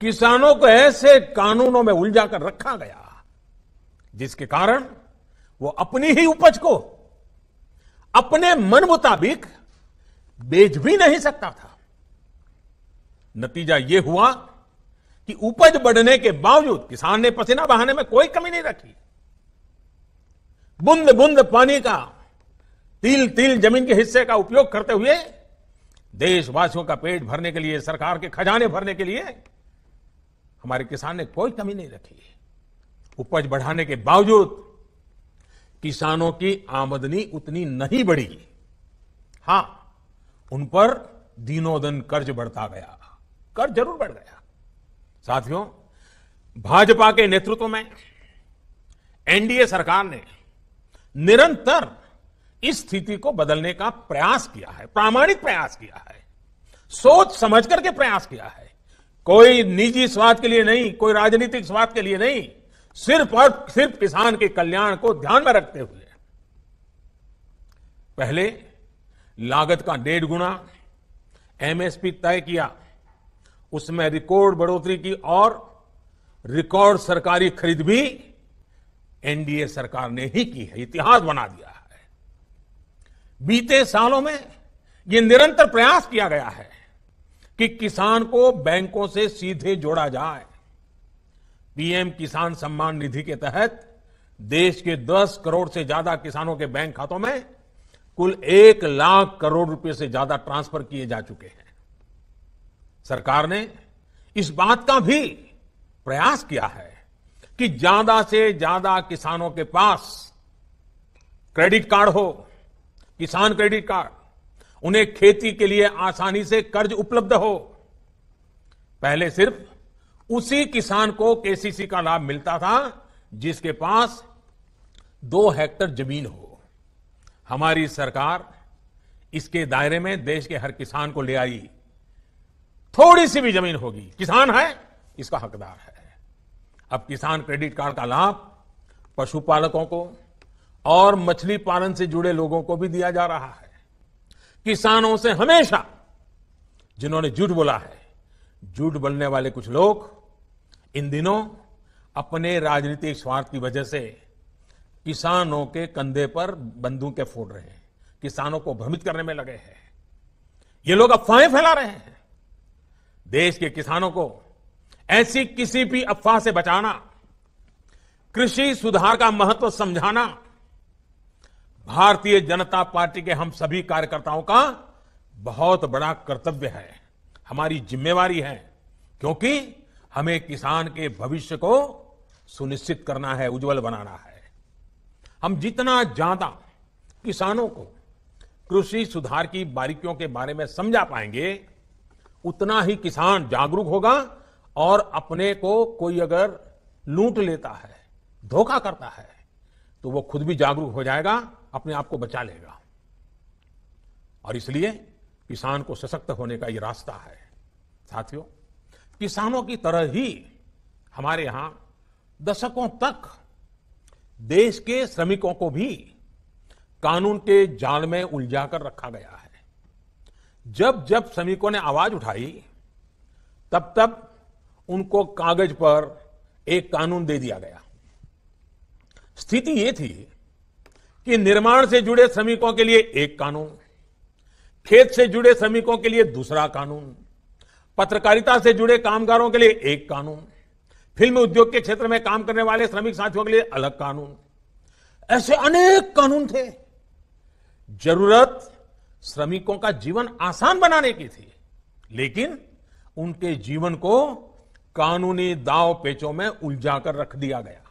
किसानों को ऐसे कानूनों में उलझा कर रखा गया जिसके कारण वो अपनी ही उपज को अपने मन मुताबिक बेच भी नहीं सकता था नतीजा यह हुआ कि उपज बढ़ने के बावजूद किसान ने पसीना बहाने में कोई कमी नहीं रखी बुंद बुंद पानी का तिल तिल जमीन के हिस्से का उपयोग करते हुए देशवासियों का पेट भरने के लिए सरकार के खजाने भरने के लिए हमारे किसान ने कोई कमी नहीं रखी उपज बढ़ाने के बावजूद किसानों की आमदनी उतनी नहीं बढ़ी हां उन पर दिनों दिन कर्ज बढ़ता गया कर्ज जरूर बढ़ गया साथियों भाजपा के नेतृत्व में एनडीए सरकार ने निरंतर इस स्थिति को बदलने का प्रयास किया है प्रामाणिक प्रयास किया है सोच समझ करके प्रयास किया है कोई निजी स्वार्थ के लिए नहीं कोई राजनीतिक स्वार्थ के लिए नहीं सिर्फ और सिर्फ किसान के कल्याण को ध्यान में रखते हुए पहले लागत का डेढ़ गुना एमएसपी तय किया उसमें रिकॉर्ड बढ़ोतरी की और रिकॉर्ड सरकारी खरीद भी एनडीए सरकार ने ही की है इतिहास बना दिया है बीते सालों में यह निरंतर प्रयास किया गया है कि किसान को बैंकों से सीधे जोड़ा जाए पीएम किसान सम्मान निधि के तहत देश के 10 करोड़ से ज्यादा किसानों के बैंक खातों में कुल एक लाख करोड़ रुपए से ज्यादा ट्रांसफर किए जा चुके हैं सरकार ने इस बात का भी प्रयास किया है कि ज्यादा से ज्यादा किसानों के पास क्रेडिट कार्ड हो किसान क्रेडिट कार्ड उन्हें खेती के लिए आसानी से कर्ज उपलब्ध हो पहले सिर्फ उसी किसान को केसीसी का लाभ मिलता था जिसके पास दो हेक्टर जमीन हो हमारी सरकार इसके दायरे में देश के हर किसान को ले आई थोड़ी सी भी जमीन होगी किसान है इसका हकदार है अब किसान क्रेडिट कार्ड का लाभ पशुपालकों को और मछली पालन से जुड़े लोगों को भी दिया जा रहा है किसानों से हमेशा जिन्होंने झूठ बोला है झूठ बोलने वाले कुछ लोग इन दिनों अपने राजनीतिक स्वार्थ की वजह से किसानों के कंधे पर बंदूकें फोड़ रहे हैं किसानों को भ्रमित करने में लगे हैं ये लोग अफवाहें फैला रहे हैं देश के किसानों को ऐसी किसी भी अफवाह से बचाना कृषि सुधार का महत्व समझाना भारतीय जनता पार्टी के हम सभी कार्यकर्ताओं का बहुत बड़ा कर्तव्य है हमारी जिम्मेवारी है क्योंकि हमें किसान के भविष्य को सुनिश्चित करना है उज्जवल बनाना है हम जितना ज्यादा किसानों को कृषि सुधार की बारीकियों के बारे में समझा पाएंगे उतना ही किसान जागरूक होगा और अपने को कोई अगर लूट लेता है धोखा करता है तो वो खुद भी जागरूक हो जाएगा अपने आप को बचा लेगा और इसलिए किसान को सशक्त होने का ये रास्ता है साथियों किसानों की तरह ही हमारे यहां दशकों तक देश के श्रमिकों को भी कानून के जाल में उलझा कर रखा गया है जब जब श्रमिकों ने आवाज उठाई तब तब उनको कागज पर एक कानून दे दिया गया स्थिति यह थी कि निर्माण से जुड़े श्रमिकों के लिए एक कानून खेत से जुड़े श्रमिकों के लिए दूसरा कानून पत्रकारिता से जुड़े कामगारों के लिए एक कानून फिल्म उद्योग के क्षेत्र में काम करने वाले श्रमिक साथियों के लिए अलग कानून ऐसे अनेक कानून थे जरूरत श्रमिकों का जीवन आसान बनाने की थी लेकिन उनके जीवन को कानूनी दाव पेचों में उलझा कर रख दिया गया